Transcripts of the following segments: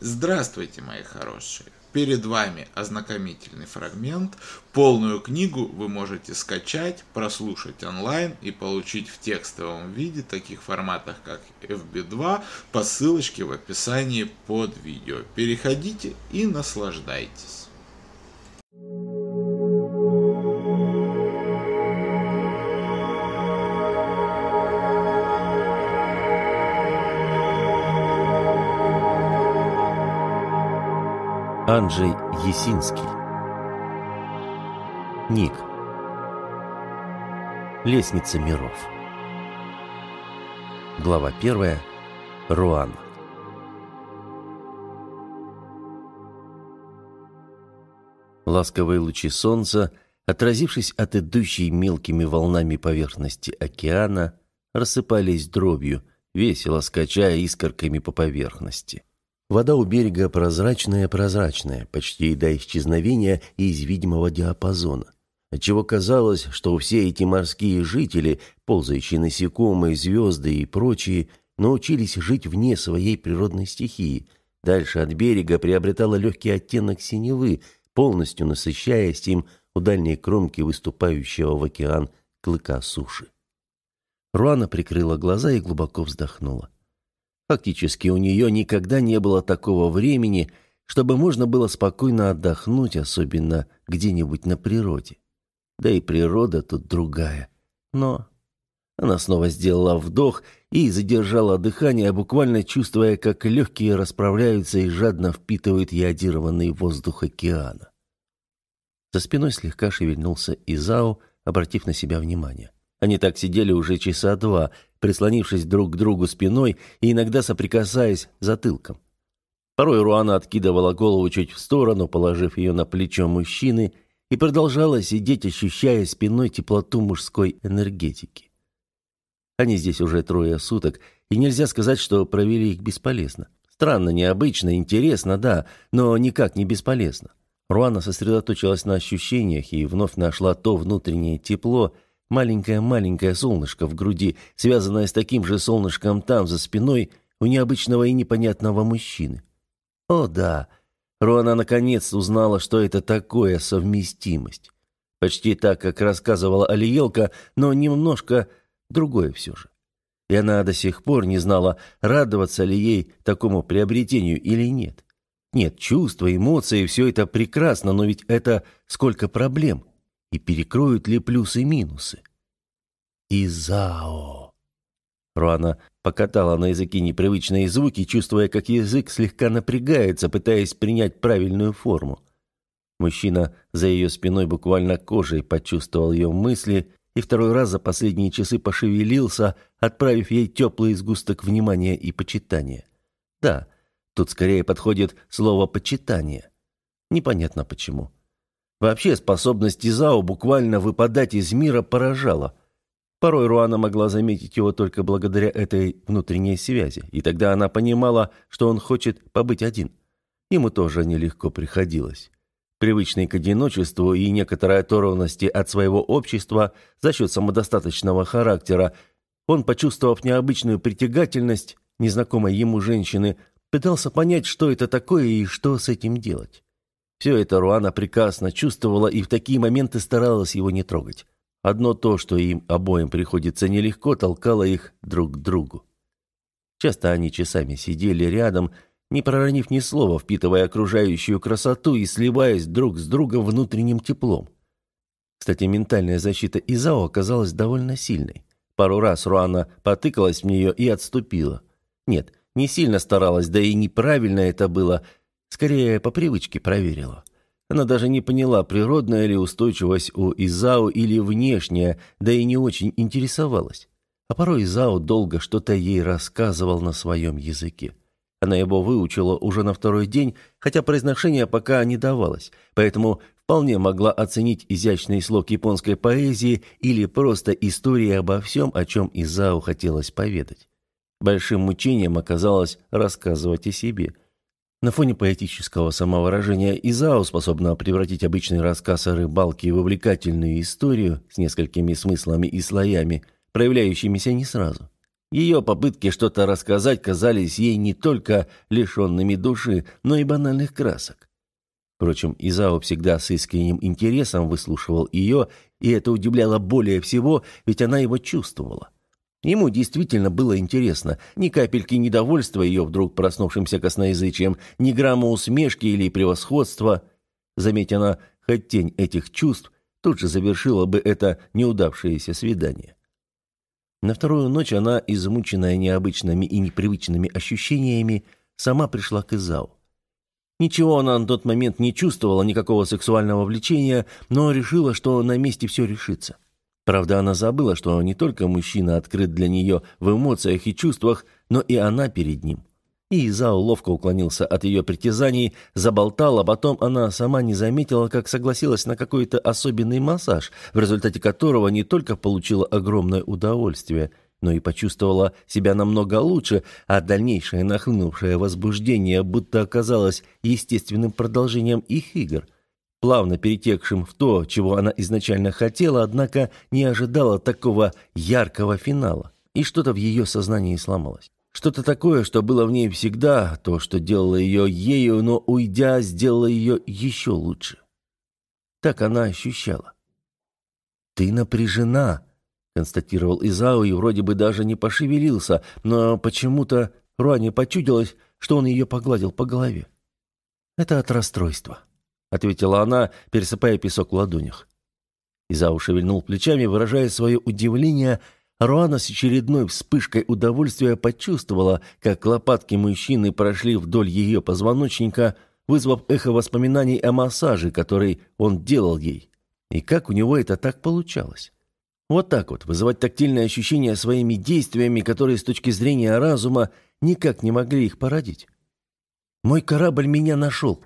Здравствуйте, мои хорошие! Перед вами ознакомительный фрагмент. Полную книгу вы можете скачать, прослушать онлайн и получить в текстовом виде, таких форматах как FB2, по ссылочке в описании под видео. Переходите и наслаждайтесь. Анджей Есинский. Ник. Лестница миров. Глава первая. Руан. Ласковые лучи солнца, отразившись от идущей мелкими волнами поверхности океана, рассыпались дробью, весело скачая искорками по поверхности. — Вода у берега прозрачная-прозрачная, почти до исчезновения из видимого диапазона. Отчего казалось, что все эти морские жители, ползающие насекомые, звезды и прочие, научились жить вне своей природной стихии. Дальше от берега приобретала легкий оттенок синевы, полностью насыщаясь им у дальней кромки выступающего в океан клыка суши. Руана прикрыла глаза и глубоко вздохнула. Фактически у нее никогда не было такого времени, чтобы можно было спокойно отдохнуть, особенно где-нибудь на природе. Да и природа тут другая. Но она снова сделала вдох и задержала дыхание, буквально чувствуя, как легкие расправляются и жадно впитывают ядированный воздух океана. За спиной слегка шевельнулся Изао, обратив на себя внимание. Они так сидели уже часа два, прислонившись друг к другу спиной и иногда соприкасаясь затылком. Порой Руана откидывала голову чуть в сторону, положив ее на плечо мужчины, и продолжала сидеть, ощущая спиной теплоту мужской энергетики. Они здесь уже трое суток, и нельзя сказать, что провели их бесполезно. Странно, необычно, интересно, да, но никак не бесполезно. Руана сосредоточилась на ощущениях и вновь нашла то внутреннее тепло, Маленькое-маленькое солнышко в груди, связанное с таким же солнышком там, за спиной, у необычного и непонятного мужчины. О, да! Руана наконец узнала, что это такое совместимость. Почти так, как рассказывала Алиелка, но немножко другое все же. И она до сих пор не знала, радоваться ли ей такому приобретению или нет. Нет, чувства, эмоции, все это прекрасно, но ведь это сколько проблем и перекроют ли плюсы и минусы. Изао. Руана покатала на языке непривычные звуки, чувствуя, как язык слегка напрягается, пытаясь принять правильную форму. Мужчина за ее спиной буквально кожей почувствовал ее мысли и второй раз за последние часы пошевелился, отправив ей теплый сгусток внимания и почитания. Да, тут скорее подходит слово «почитание». Непонятно почему. Вообще способность Изао буквально выпадать из мира поражала. Порой Руана могла заметить его только благодаря этой внутренней связи, и тогда она понимала, что он хочет побыть один. Ему тоже нелегко приходилось. Привычный к одиночеству и некоторой оторванности от своего общества за счет самодостаточного характера, он, почувствовав необычную притягательность незнакомой ему женщины, пытался понять, что это такое и что с этим делать. Все это Руана прекрасно чувствовала и в такие моменты старалась его не трогать. Одно то, что им обоим приходится нелегко, толкало их друг к другу. Часто они часами сидели рядом, не проронив ни слова, впитывая окружающую красоту и сливаясь друг с другом внутренним теплом. Кстати, ментальная защита Изао оказалась довольно сильной. Пару раз Руана потыкалась в нее и отступила. Нет, не сильно старалась, да и неправильно это было – Скорее, по привычке проверила. Она даже не поняла, природная ли устойчивость у Изао или внешняя, да и не очень интересовалась. А порой Изао долго что-то ей рассказывал на своем языке. Она его выучила уже на второй день, хотя произношение пока не давалось, поэтому вполне могла оценить изящный слог японской поэзии или просто истории обо всем, о чем Изао хотелось поведать. Большим мучением оказалось рассказывать о себе – на фоне поэтического самовыражения Изао способна превратить обычный рассказ о рыбалке в увлекательную историю с несколькими смыслами и слоями, проявляющимися не сразу. Ее попытки что-то рассказать казались ей не только лишенными души, но и банальных красок. Впрочем, Изао всегда с искренним интересом выслушивал ее, и это удивляло более всего, ведь она его чувствовала. Ему действительно было интересно. Ни капельки недовольства ее вдруг проснувшимся косноязычием, ни грамма усмешки или превосходства. Заметь она, хоть тень этих чувств, тут же завершила бы это неудавшееся свидание. На вторую ночь она, измученная необычными и непривычными ощущениями, сама пришла к Изау. Ничего она на тот момент не чувствовала, никакого сексуального влечения, но решила, что на месте все решится. Правда, она забыла, что не только мужчина открыт для нее в эмоциях и чувствах, но и она перед ним. И Изао ловко уклонился от ее притязаний, заболтал, а потом она сама не заметила, как согласилась на какой-то особенный массаж, в результате которого не только получила огромное удовольствие, но и почувствовала себя намного лучше, а дальнейшее нахлынувшее возбуждение будто оказалось естественным продолжением их игр – плавно перетекшим в то, чего она изначально хотела, однако не ожидала такого яркого финала. И что-то в ее сознании сломалось. Что-то такое, что было в ней всегда, то, что делало ее ею, но, уйдя, сделало ее еще лучше. Так она ощущала. «Ты напряжена», — констатировал Изау и вроде бы даже не пошевелился, но почему-то Руане почудилось, что он ее погладил по голове. «Это от расстройства» ответила она, пересыпая песок в ладонях. Изау шевельнул плечами, выражая свое удивление. Руана с очередной вспышкой удовольствия почувствовала, как лопатки мужчины прошли вдоль ее позвоночника, вызвав эхо воспоминаний о массаже, который он делал ей. И как у него это так получалось? Вот так вот, вызывать тактильные ощущения своими действиями, которые с точки зрения разума никак не могли их породить. «Мой корабль меня нашел»,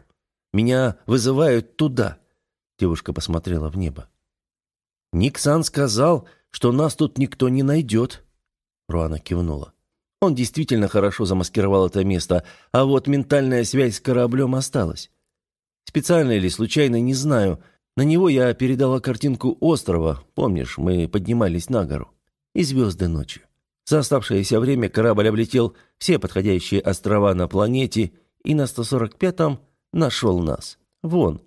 меня вызывают туда!» Девушка посмотрела в небо. «Никсан сказал, что нас тут никто не найдет!» Руана кивнула. «Он действительно хорошо замаскировал это место, а вот ментальная связь с кораблем осталась. Специально или случайно, не знаю. На него я передала картинку острова, помнишь, мы поднимались на гору. И звезды ночью. За оставшееся время корабль облетел все подходящие острова на планете и на 145-м Нашел нас. Вон».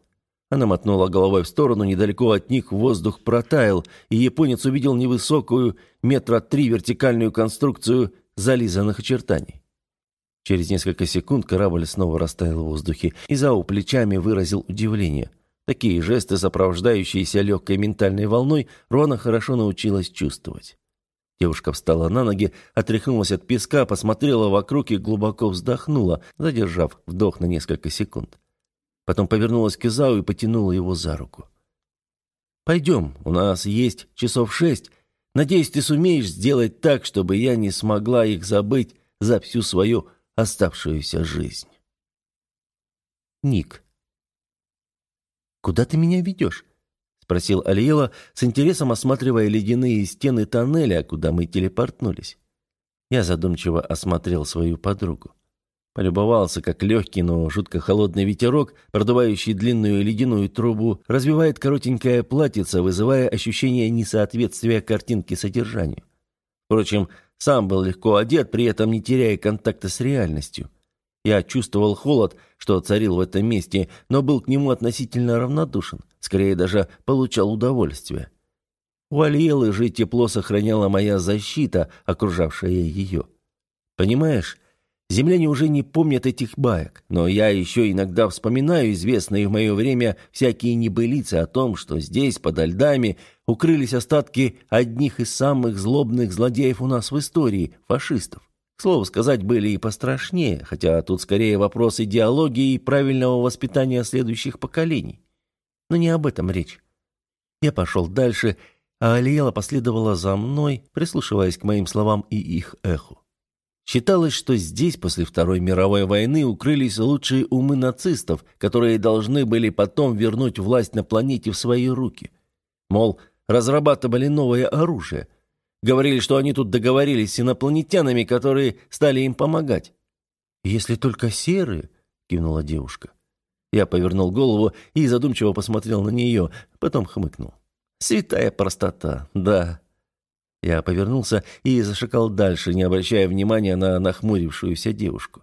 Она мотнула головой в сторону, недалеко от них воздух протаял, и японец увидел невысокую, метра три вертикальную конструкцию зализанных очертаний. Через несколько секунд корабль снова растаял в воздухе, и Зау плечами выразил удивление. Такие жесты, сопровождающиеся легкой ментальной волной, Рона хорошо научилась чувствовать. Девушка встала на ноги, отряхнулась от песка, посмотрела вокруг и глубоко вздохнула, задержав вдох на несколько секунд. Потом повернулась к Изау и потянула его за руку. «Пойдем, у нас есть часов шесть. Надеюсь, ты сумеешь сделать так, чтобы я не смогла их забыть за всю свою оставшуюся жизнь». Ник. «Куда ты меня ведешь?» — спросил Алиела, с интересом осматривая ледяные стены тоннеля, куда мы телепортнулись. Я задумчиво осмотрел свою подругу. Полюбовался, как легкий, но жутко холодный ветерок, продувающий длинную ледяную трубу, развивает коротенькое платьице, вызывая ощущение несоответствия картинки содержанию. Впрочем, сам был легко одет, при этом не теряя контакта с реальностью. Я чувствовал холод, что царил в этом месте, но был к нему относительно равнодушен, скорее даже получал удовольствие. У Алиелы же тепло сохраняла моя защита, окружавшая ее. Понимаешь, земляне уже не помнят этих баек, но я еще иногда вспоминаю известные в мое время всякие небылицы о том, что здесь, под льдами, укрылись остатки одних из самых злобных злодеев у нас в истории – фашистов. Слово сказать, были и пострашнее, хотя тут скорее вопрос идеологии и правильного воспитания следующих поколений. Но не об этом речь. Я пошел дальше, а Алиела последовала за мной, прислушиваясь к моим словам и их эху. Считалось, что здесь после Второй мировой войны укрылись лучшие умы нацистов, которые должны были потом вернуть власть на планете в свои руки. Мол, разрабатывали новое оружие – Говорили, что они тут договорились с инопланетянами, которые стали им помогать. «Если только серые», — кивнула девушка. Я повернул голову и задумчиво посмотрел на нее, потом хмыкнул. «Святая простота, да». Я повернулся и зашагал дальше, не обращая внимания на нахмурившуюся девушку.